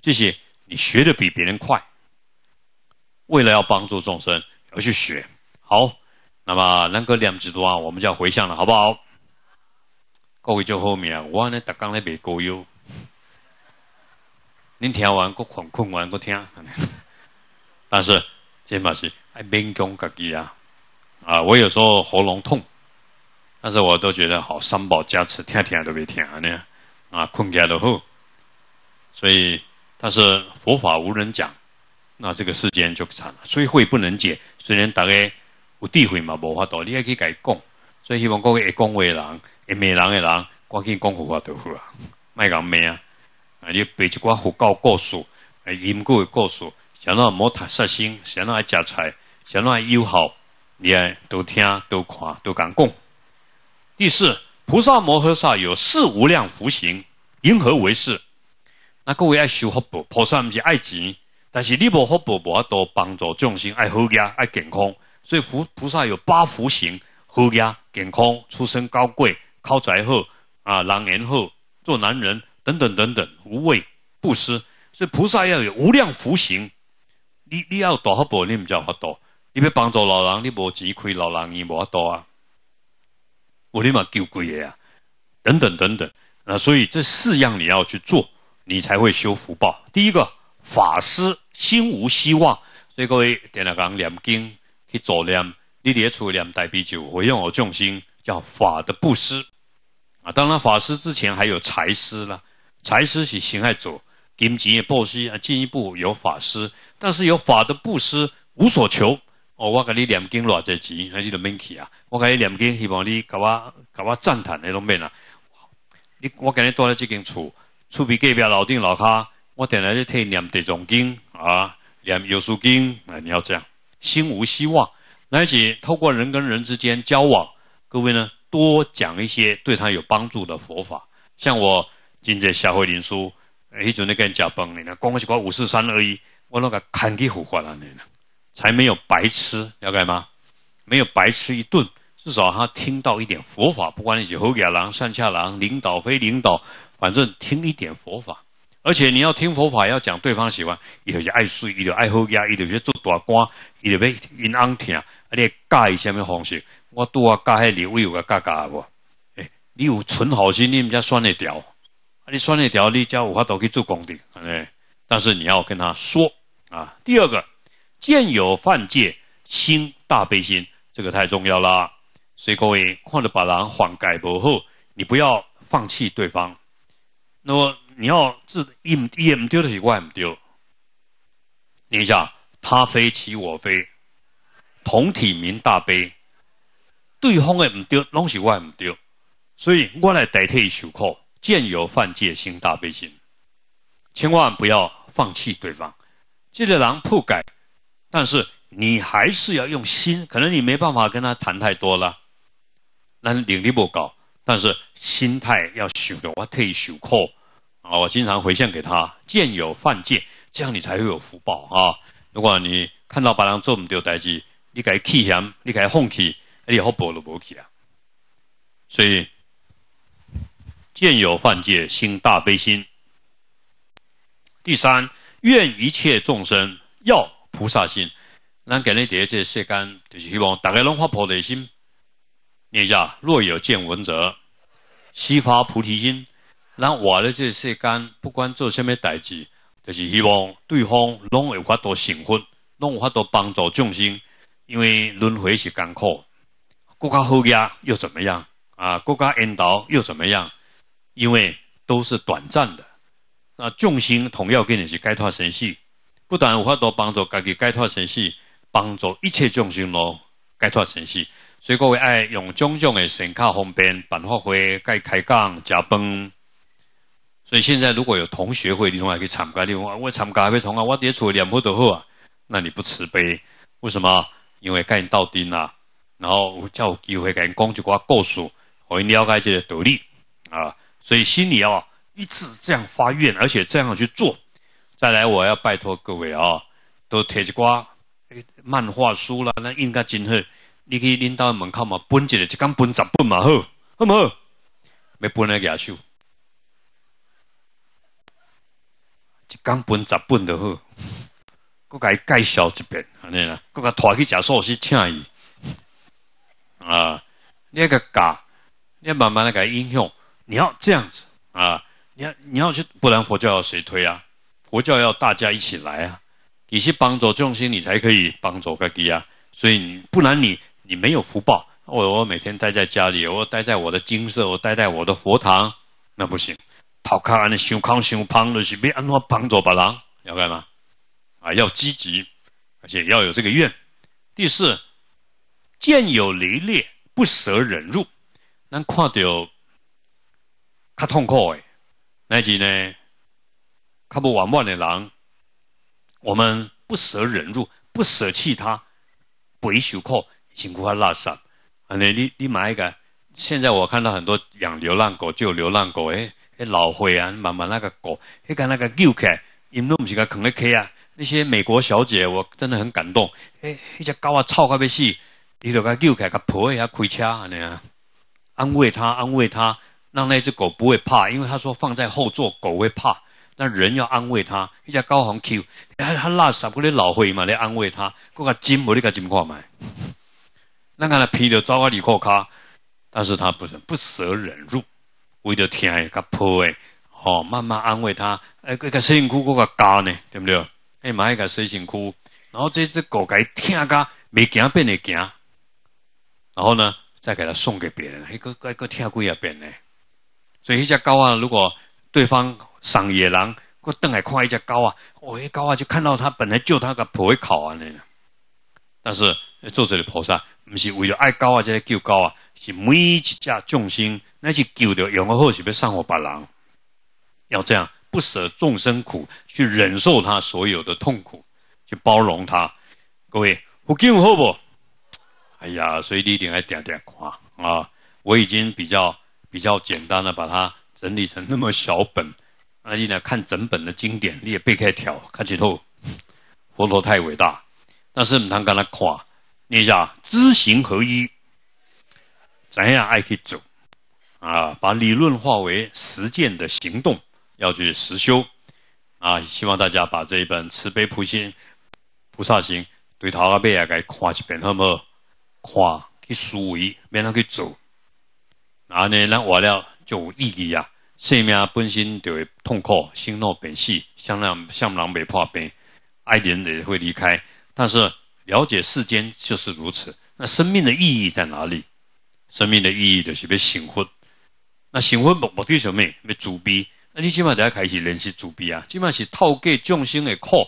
这些你学的比别人快。为了要帮助众生，要去学。好，那么那个两字多啊，我们就要回向了，好不好？各位就好啊，我呢，打工呢，袂高优。您听完国困困完国听，但是这嘛是爱勉强自己啊。啊，我有时候喉咙痛。但是我都觉得好，三宝加持，天天都被听安呢，啊，起来都好，所以，但是佛法无人讲，那这个世间就惨了，水会不能解。虽然大家有智慧嘛，无法度，你也可以改讲。所以希望各位会讲话人，会骂人的人，赶紧讲好话就好啊，卖讲骂啊。啊，你背一寡佛教故事，啊，因果的故事，谁让莫太杀心，谁让爱夹菜，谁让爱友好，你爱都听，都看，都敢讲。第四，菩萨摩诃萨有四无量福行，因何为四？那各位爱修福报，菩萨，不是爱己；但是你福报，无法都帮助众生，爱好家，爱健康。所以佛菩萨有八福行：好家、健康、出身高贵、靠财后、啊、人缘后、做男人等等等等，无畏、布施。所以菩萨要有无量福行。你你要大福报，你唔叫福多；你要帮助老人，你无钱开老人，你无多啊。我立马救鬼爷啊！等等等等，那所以这四样你要去做，你才会修福报。第一个，法师心无希望，所以各位点蜡讲念经去做念，你列出念大悲咒，我用我重心叫法的布施啊。当然，法师之前还有财师啦，财师是先爱做，钱的布施啊，进一步有法师，但是有法的布施无所求。哦，我甲你念经偌侪钱，还是都免去啊！我甲你念经，希望你甲我甲我赞叹，你种免啊？你我今你住了这间厝，厝边隔壁老丁老骹，我顶来就听念地藏经啊，念药师经。哎，你要这样，心无希望。那是透过人跟人之间交往，各位呢，多讲一些对他有帮助的佛法。像我今在下会林书，迄阵咧跟人食饭呢，讲的是个五四三二一，我拢甲看起佛法安尼才没有白吃，了解吗？没有白吃一顿，至少他听到一点佛法。不管你是后街郎、上下郎、领导、非领导，反正听一点佛法。而且你要听佛法，要讲对方喜欢，伊就是爱睡，伊就爱后街，伊就是做大官，伊就被阴暗听，啊，你教伊什么方式？我拄啊教刘伟有个教教啊不？哎，你有存好心，你们家选得条，啊，你选得条，你家有法都去做功德。哎，但是你要跟他说啊。第二个。见有犯戒，心大悲心，这个太重要了。所以各位，看着把人缓改不后，你不要放弃对方。那么你要自也也唔丢的是我唔丢。你想他非其我非，同体明大悲，对方的不丢拢是我不丢，所以我来代替受苦。见有犯戒，心大悲心，千万不要放弃对方。这个狼不改。但是你还是要用心，可能你没办法跟他谈太多了，那领力不高，但是心态要修的，我特意修课啊，我经常回向给他，见有犯戒，这样你才会有福报啊！如果你看到别人做我们的代志，你该气嫌，你该放弃，你好报都报起啊！所以见有犯戒，心大悲心。第三，愿一切众生要。菩萨心，咱今日这世间就是希望大家拢发菩提心。一下：若有见闻者，悉发菩提心。咱活咧，这世间不管做什么代志，就是希望对方拢有法度成佛，拢有法度帮助众生。因为轮回是干苦，国家好家又怎么样啊？国家引导又怎么样？因为都是短暂的。那众生同样跟你去解脱生死。不但有法多帮助家己解脱生死，帮助一切众生咯解脱生死，所以各位爱用种种的神卡方便，办法会解开讲加崩。所以现在如果有同学会，你仲要去参加？你外我参加会同啊，我点出两佛都好啊。那你不慈悲？为什么？因为给人倒顶啦，然后叫机会给人光就故事，互会了解这些道理啊。所以心里哦，一直这样发愿，而且这样去做。再来，我要拜托各位啊，都贴一瓜，都漫画书啦，那印该真好。你去领导门口嘛，分一个，一工分十本嘛好，好唔好？咪奔来假手，一工分十本就好。甲伊介绍一遍，安尼啦，佮甲拖去食寿司请伊。啊，你个搞，你慢慢的伊影用，你要这样子啊，你你要去，不然佛教要谁推啊？佛教要大家一起来啊！你去帮助众生，你才可以帮助各地啊！所以不然你你没有福报。我我每天待在家里，我待在我的金舍，我待在我的佛堂，那不行。讨开安的伤康伤胖的是别安我帮助别人，要干嘛？啊，要积极，而且要有这个愿。第四，见有离裂不舍忍入，那看到卡痛苦诶，乃至呢？看不完末的人，我们不舍忍辱，不舍弃他。不一修课已经无法拉萨。阿你你你买一个？现在我看到很多养流浪狗，救流浪狗诶。诶老灰啊，慢慢那个狗，诶看那个救开，因都唔是个扛勒开啊。那些美国小姐，我真的很感动。诶，那只狗啊，臭到要死，伊就个救开个抱一下开车，阿你啊，安慰他，安慰他，让那只狗不会怕，因为他说放在后座狗会怕。那人要安慰他，一只高行 Q，他他垃圾，嗰啲老灰嘛来安慰他。嗰个金无你个金块买。那个了皮料遭个你扣卡，但是他不是不舍忍辱，为了听个破诶，吼慢慢安慰他。诶、个个水性裤个个加呢，对不对？哎买一个水性裤，然后这只狗该听个没惊变的惊，然后呢再给他送给别人，一个一个听几一遍呢。所以一只狗啊，如果对方，赏野狼，我邓还夸一只高啊！我一高啊，就看到他本来救他个婆考啊那个。但是做这个菩萨，不是为了爱高啊，这些救高啊，是每一只众生，那是救着用好，是不上火把狼。要这样不舍众生苦，去忍受他所有的痛苦，去包容他。各位福金厚不？哎呀，所以你一定要点点夸啊！我已经比较比较简单的把它整理成那么小本。那你呢，看整本的经典，你也背开条，看起透。佛陀太伟大，但是你看看跟他夸。你讲知行合一，怎样爱去走？啊，把理论化为实践的行动，要去实修。啊，希望大家把这一本《慈悲菩萨心》对头阿贝也该看一遍，好不？看去思维，免他去走。啊，你呢，那完了就有意义呀。生命本身就会痛苦，生老本是向让向人未破病，爱人也会离开。但是了解世间就是如此，那生命的意义在哪里？生命的意义就是被幸福。那幸福目的是什么？被慈悲。那你起码得要开始认识慈悲啊！起码是透过众生的苦，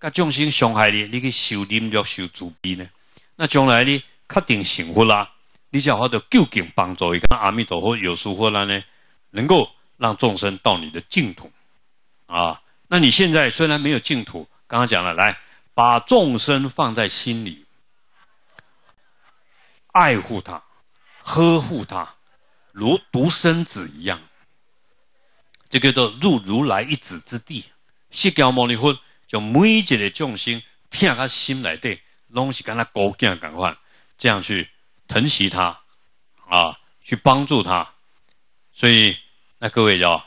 甲众生伤害你，你去修忍辱、修慈悲呢？那将来呢，确定幸福啦！你法得究竟帮助伊。跟阿弥陀佛有师佛了呢？能够。让众生到你的净土啊！那你现在虽然没有净土，刚刚讲了，来把众生放在心里，爱护他，呵护他，如独生子一样，这叫做入如来一子之地。释迦牟尼佛将每一个众生，听他心来的，拢是跟他恭敬讲法，这样去疼惜他，啊，去帮助他，所以。那各位要，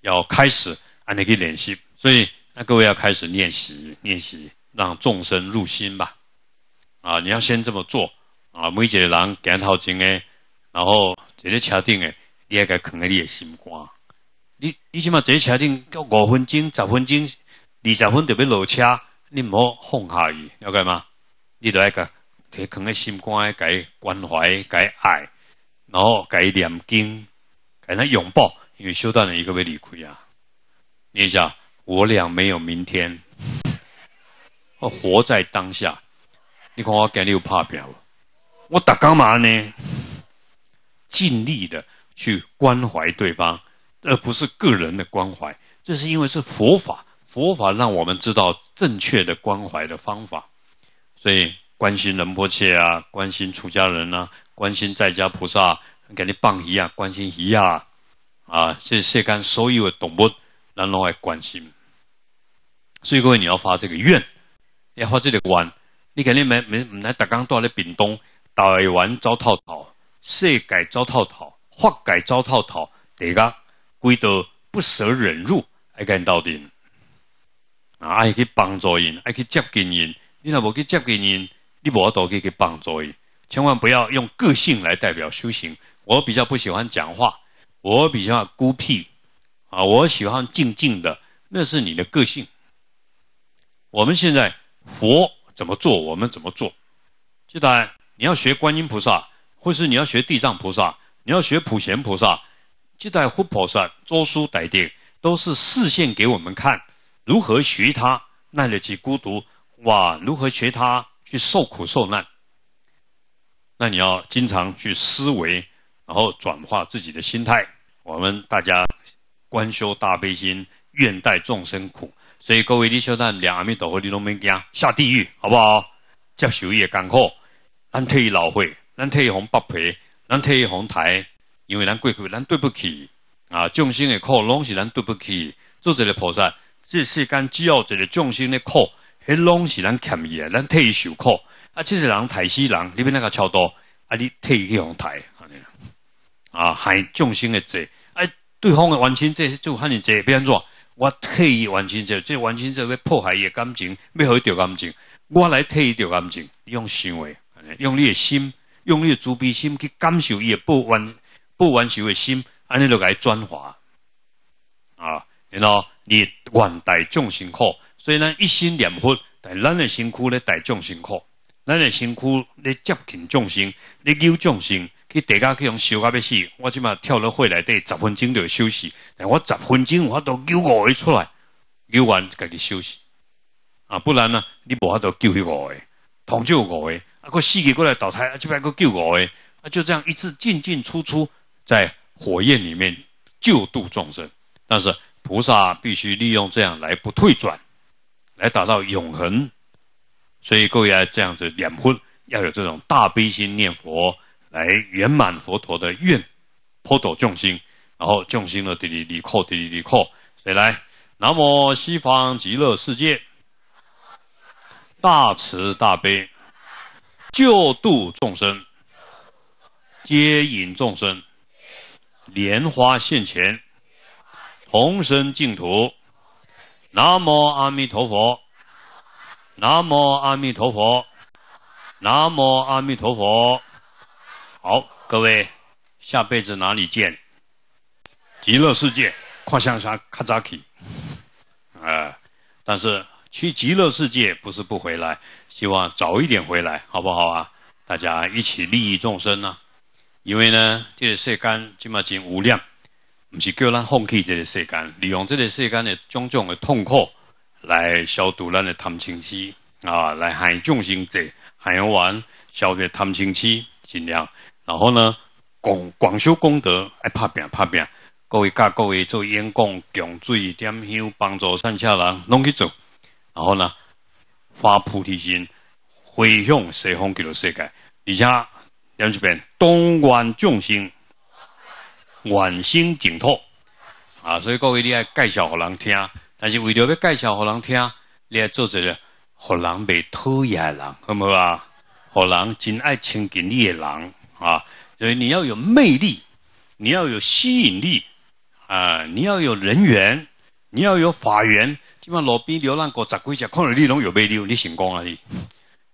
要开始，安利去练习，所以那各位要开始练习练习，让众生入心吧。啊，你要先这么做啊，每一个人行好前诶，然后直接车顶诶，你也该放下你的心肝。你你起码坐在车顶叫五分钟、十分钟、二十分，就要落车，你唔好放下伊，了解吗？你就要个，提放下心肝，该关怀、该爱，然后该念经。他拥抱，因为修道人一个被理亏啊！你想，我俩没有明天，我活在当下。你看我你又怕表我打干嘛呢？尽力的去关怀对方，而不是个人的关怀，这是因为是佛法，佛法让我们知道正确的关怀的方法。所以关心人波切啊，关心出家人啊，关心在家菩萨。肯你放鱼啊，关心鱼啊，啊，这世间所有的动物，咱拢爱关心。所以各位，你要发这个愿，要发这个愿，你肯定没没，唔来，大工都在屏东，台湾遭套套，世界遭套套，法界遭套讨，大家，规道不舍忍辱，爱根到底。啊，爱去帮助因，爱去接近因，你若无去接近因，你无多去去帮助因，千万不要用个性来代表修行。我比较不喜欢讲话，我比较孤僻，啊，我喜欢静静的，那是你的个性。我们现在佛怎么做，我们怎么做。记得你要学观音菩萨，或是你要学地藏菩萨，你要学普贤菩萨，即在活菩萨周书代定，都是示现给我们看，如何学他耐得起孤独，哇，如何学他去受苦受难。那你要经常去思维。然后转化自己的心态，我们大家观修大悲心，愿待众生苦，所以各位你修们，两阿弥陀佛，你都没惊下地狱，好不好？受修业干苦，咱退老会，咱退红不赔，咱退红台，因为咱过去咱对不起啊，众生的苦，拢是咱对不起。做一个菩萨，这世间只有一个众生的苦，迄拢是咱欠伊的，咱退受苦。啊，这个人抬死人，你边那个超多，啊，你退去红台。啊，害众生的罪，哎，对方的万千罪就尔人罪，安怎？我替伊完千罪，这完千罪要破坏伊的感情，要伊着感情，我来替伊着感情，用心话，用你的心，用你慈悲心去感受伊的不完不完受的心，安尼落来转化。啊，然后你愿代众生苦，虽然一心念佛，但咱的身躯咧代众生苦，咱的身躯咧接近众生，咧救众生。去地家去用烧甲要死，我即嘛跳了火来，得十分钟就休息。但我十分钟我都救五个出来，救完家己休息啊！不然呢，你无法度救一个，同救五个，啊！个四个过来倒台，啊！这边个救五个，啊！就这样一次进进出出，在火焰里面救度众生。但是菩萨必须利用这样来不退转，来达到永恒。所以各位这样子两分要有这种大悲心念佛。来圆满佛陀的愿，普度众心，然后众心呢，滴里滴扣，滴里滴扣。谁来？南无西方极乐世界，大慈大悲，救度众生，接引众生，莲花现前，同生净土。南无阿弥陀佛，南无阿弥陀佛，南无阿弥陀佛。好，各位，下辈子哪里见？极乐世界，跨香山，卡扎基，啊！但是去极乐世界不是不回来，希望早一点回来，好不好啊？大家一起利益众生呢，因为呢，这个世间今嘛真无量，不是叫咱放弃这个世间，利用这个世间的种种的痛苦来消毒咱的贪嗔痴啊，来害众生者，害完消灭贪嗔痴，尽量。然后呢，广广修功德，爱拍饼拍饼。各位教各位做演讲，讲注点香，帮助善下人拢去做。然后呢，发菩提心，回向西方极乐世界。而且，两句片，东关众生，晚生净土。啊，所以各位你爱介绍互人听，但是为了要介绍互人听，你爱做个互人袂讨厌的人，好唔好啊？互人真爱亲近你的人。对，你要有魅力，你要有吸引力，啊，你要有人缘，你要有法缘。起码路边流浪狗砸贵甲，看到你拢有买溜，你成功啊！你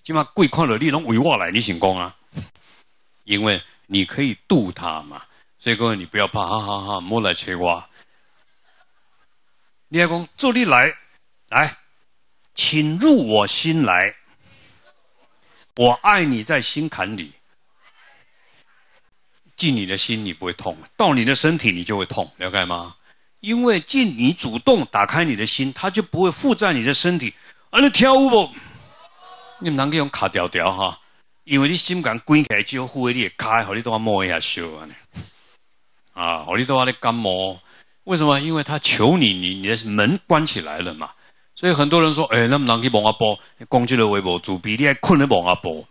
起码贵看到你拢为我来，你成功啊！因为你可以渡他嘛。所以各位，你不要怕，哈哈哈，莫来催我。你阿公这里来，来，请入我心来，我爱你在心坎里。进你的心，你不会痛；到你的身体，你就会痛，了解吗？因为进你主动打开你的心，它就不会附在你的身体。啊，你跳舞不？你们能个用卡调调哈？因为你心肝关起来之后，附在你的卡，和你多话摸一下手啊啊，和你多话来干摸？为什么？因为他求你，你你的门关起来了嘛。所以很多人说，哎，那么能去往下播，工作了微博主，比你还困的往下播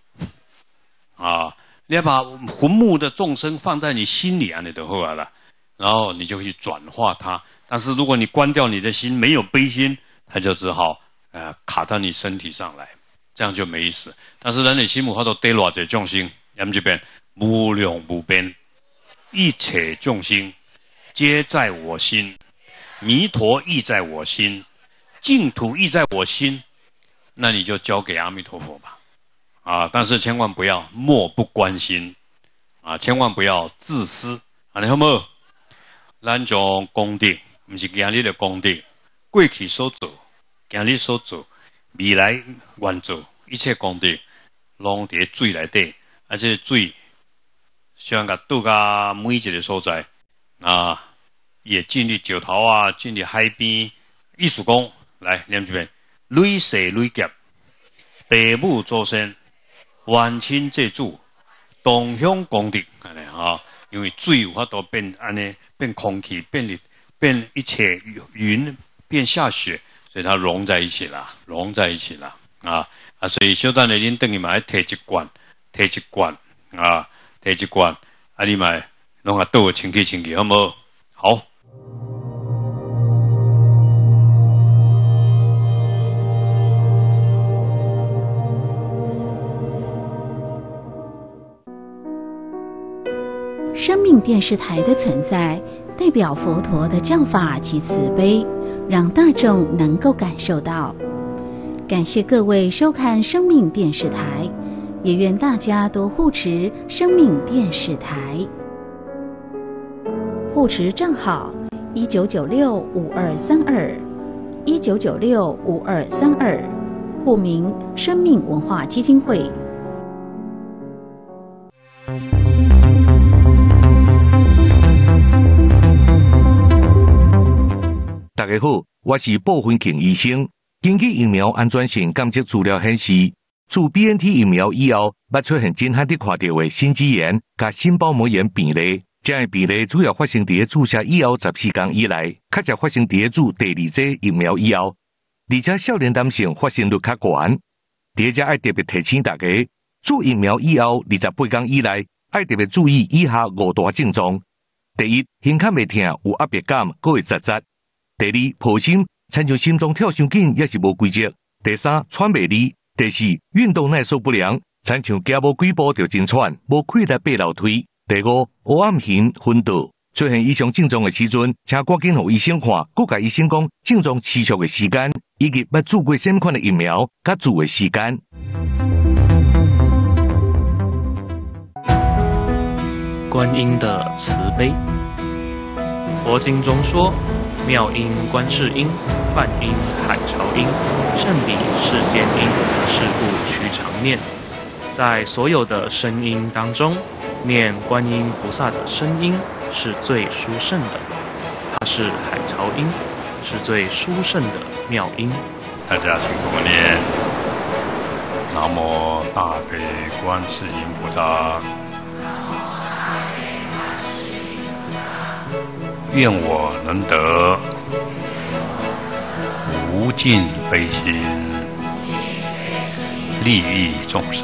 啊。你要把坟墓的众生放在你心里啊，你都后来了，然后你就去转化它。但是如果你关掉你的心，没有悲心，他就只好呃卡到你身体上来，这样就没意思。但是人的心母好多对了这众生，那么这边无量无边一切众生皆在我心，弥陀亦在我心，净土亦在我心，那你就交给阿弥陀佛吧。啊！但是千万不要漠不关心，啊！千万不要自私。你好没？咱种功德，不是今日的功德，过去所做，今日所做，未来愿做一切功德，拢得罪来的。而且罪，像个度假、每一个所在啊，也进入石头啊，进入海边艺术宫。来念几遍：累世累劫，百不作身。万千借助，同乡共顶，安尼哈，因为水有法多变，安尼变空气，变力，变一切云，变下雪，所以它融在一起啦，融在一起啦，啊啊，所以小段的人等于买太一罐，太一罐啊，太一罐，啊，你买弄下刀，清洁清洁，好好？好。生命电视台的存在，代表佛陀的教法及慈悲，让大众能够感受到。感谢各位收看生命电视台，也愿大家都护持生命电视台。护持账号：一九九六五二三二，一九九六五二三二，户名：生命文化基金会。大家好，我是傅云庆医生。根据疫苗安全性监测资料显示，自 BNT 疫苗以后，捌出现真罕的看到的心肌炎、甲心包膜炎病例。样的病例主要发生伫注射以后十四天以内，较少发生伫注第二剂疫苗以后。而且少年男性发生率较悬。二家爱特别提醒大家，注疫苗以后二十八天以内，爱特别注意以下五大症状：第一，胸腔未痛、有压迫感、佮会窒窒。第二，抱心，亲像心脏跳伤紧，也是无规则。第三，喘袂利。第四，运动耐受不良，亲像加无几步就真喘，无气得爬楼梯。第五，乌暗型昏倒。出现以上症状的时阵，请赶紧给医生看，各甲医生讲症状持续的时间，以及要做过新款的疫苗佮注的时间。观音的慈悲，佛经中说。妙音观世音，梵音海潮音，圣彼世间音，是故须常念。在所有的声音当中，念观音菩萨的声音是最殊胜的，它是海潮音，是最殊胜的妙音。大家请跟我念：南无大悲观世音菩萨。愿我能得无尽悲心，利益众生。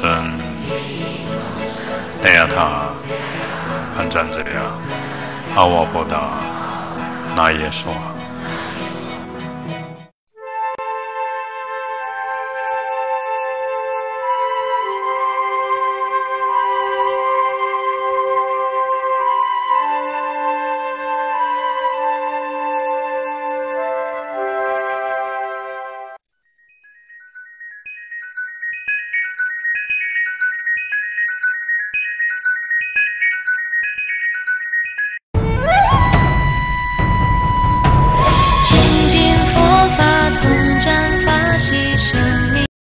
怛他唵赞这样，阿哇波达那耶娑。